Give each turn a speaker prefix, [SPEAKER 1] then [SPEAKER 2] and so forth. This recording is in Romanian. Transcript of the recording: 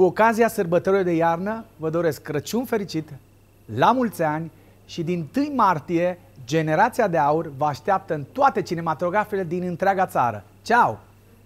[SPEAKER 1] Cu ocazia sărbătorilor de iarnă, vă doresc Crăciun fericit, la mulți ani și din 1 martie, Generația de Aur vă așteaptă în toate cinematografele din întreaga țară. Ceau!